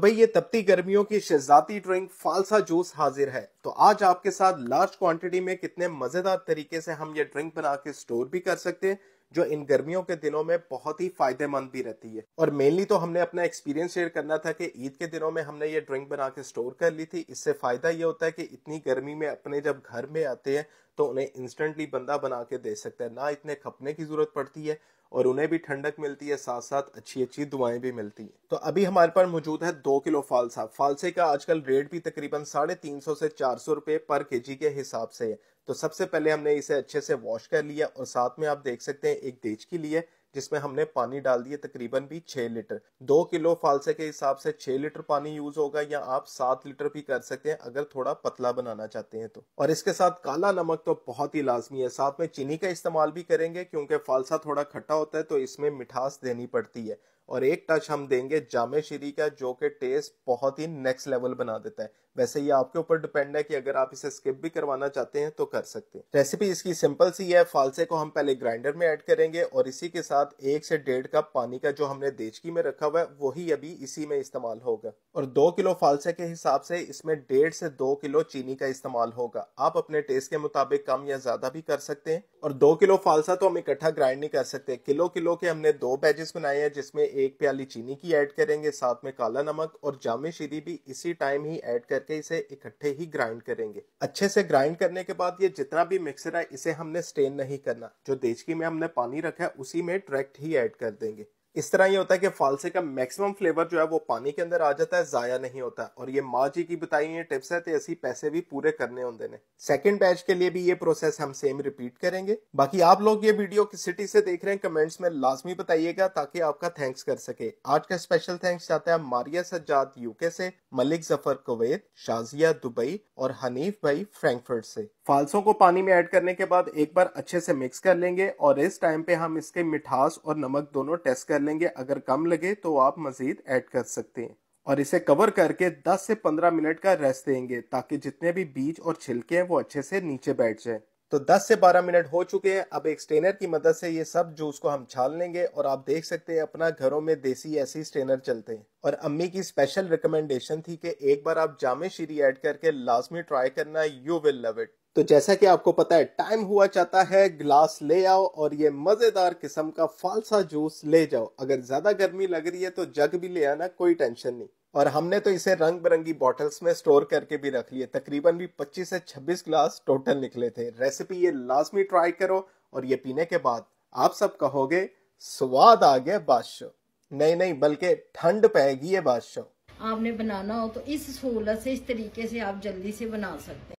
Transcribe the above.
भाई ये तपती गर्मियों की शहजादी ड्रिंक फालसा जूस हाजिर है तो आज आपके साथ लार्ज क्वांटिटी में कितने मजेदार तरीके से हम ये ड्रिंक बना के स्टोर भी कर सकते हैं जो इन गर्मियों के दिनों में बहुत ही फायदेमंद भी रहती है और मेनली तो हमने अपना एक्सपीरियंस शेयर करना था कि ईद के दिनों में हमने ये ड्रिंक बना के स्टोर कर ली थी इससे फायदा ये होता है कि इतनी गर्मी में अपने जब घर में आते हैं तो उन्हें इंस्टेंटली बंदा बना के दे सकता है ना इतने खपने की जरूरत पड़ती है और उन्हें भी ठंडक मिलती है साथ साथ अच्छी अच्छी दुआएं भी मिलती हैं तो अभी हमारे पास मौजूद है दो किलो फालसा फालसे का आजकल रेट भी तकरीबन साढ़े तीन सौ से चार सौ रुपए पर के जी के हिसाब से है तो सबसे पहले हमने इसे अच्छे से वॉश कर लिया और साथ में आप देख सकते हैं एक देचकी ली है जिसमें हमने पानी डाल दिया तकरीबन भी छह लीटर दो किलो फालसे के हिसाब से छह लीटर पानी यूज होगा या आप सात लीटर भी कर सकते हैं अगर थोड़ा पतला बनाना चाहते हैं तो और इसके साथ काला नमक तो बहुत ही लाजमी है साथ में चीनी का इस्तेमाल भी करेंगे क्योंकि फालसा थोड़ा खट्टा होता है तो इसमें मिठास देनी पड़ती है और एक टच हम देंगे जामे श्री का जो कि टेस्ट बहुत ही नेक्स्ट लेवल बना देता है वैसे ये आपके ऊपर डिपेंड है कि अगर आप इसे स्किप भी करवाना चाहते हैं तो कर सकते हैं रेसिपी इसकी सिंपल सी है फालसे को हम पहले ग्राइंडर में ऐड करेंगे और इसी के साथ एक से डेढ़ कप पानी का जो हमने देचकी में रखा हुआ है वही अभी इसी में इस्तेमाल होगा और दो किलो फालसे के हिसाब से इसमें डेढ़ से दो किलो चीनी का इस्तेमाल होगा आप अपने टेस्ट के मुताबिक कम या ज्यादा भी कर सकते हैं और दो किलो फालसा तो हम इकट्ठा ग्राइंड नहीं कर सकते किलो किलो के हमने दो बैजेस बनाए हैं जिसमें एक प्याली चीनी की ऐड करेंगे साथ में काला नमक और जामे शीरी भी इसी टाइम ही ऐड करके इसे इकट्ठे ही ग्राइंड करेंगे अच्छे से ग्राइंड करने के बाद ये जितना भी मिक्सर है इसे हमने स्टेन नहीं करना जो देचकी में हमने पानी रखा है उसी में डायरेक्ट ही ऐड कर देंगे इस तरह ये होता है कि फालसे का मैक्सिमम फ्लेवर जो है वो पानी के अंदर आ जाता है जाया नहीं होता और ये माँ जी की बताई हुई टिप्स है तो ऐसी पैसे भी पूरे करने होंगे ने सेकंड बैच के लिए भी ये प्रोसेस हम सेम रिपीट करेंगे बाकी आप लोग ये वीडियो किस सिटी से देख रहे हैं कमेंट्स में लाजमी बताइएगा ताकि आपका थैंक्स कर सके आज का स्पेशल थैंक्स चाहता है मारिया सज्जाद यूके से मलिक जफर कुवैत शाजिया दुबई और हनीफ भाई फ्रेंकफर्ट से फालसों को पानी में ऐड करने के बाद एक बार अच्छे से मिक्स कर लेंगे और इस टाइम पे हम इसके मिठास और नमक दोनों टेस्ट कर कर लेंगे अगर कम लगे तो आप मजीद ऐड कर सकते हैं और इसे कवर करके 10 से 15 मिनट का रेस्ट देंगे ताकि जितने भी बीज और छिलके हैं वो अच्छे से नीचे बैठ जाए तो 10 से 12 मिनट हो चुके हैं अब एक स्ट्रेनर की मदद से ये सब जूस को हम छाल लेंगे और आप देख सकते हैं अपना घरों में देसी ऐसी स्ट्रेनर चलते हैं और अम्मी की स्पेशल रिकमेंडेशन थी कि एक बार आप जामे शीरी ऐड करके लाजमी ट्राई करना यू विल लव इट तो जैसा कि आपको पता है टाइम हुआ चाहता है ग्लास ले आओ और ये मज़ेदार किस्म का फालसा जूस ले जाओ अगर ज़्यादा गर्मी लग रही है तो जग भी ले आना कोई टेंशन नहीं और हमने तो इसे रंग बिरंगी बॉटल्स में स्टोर करके भी रख लिए तकरीबन भी 25 से 26 ग्लास टोटल निकले थे रेसिपी ये लाजमी ट्राई करो और ये पीने के बाद आप सब कहोगे स्वाद आ गया बादशाह नहीं नहीं बल्कि ठंड पैगी ये बादशाह आपने बनाना हो तो इस सहूलत से इस तरीके से आप जल्दी से बना सकते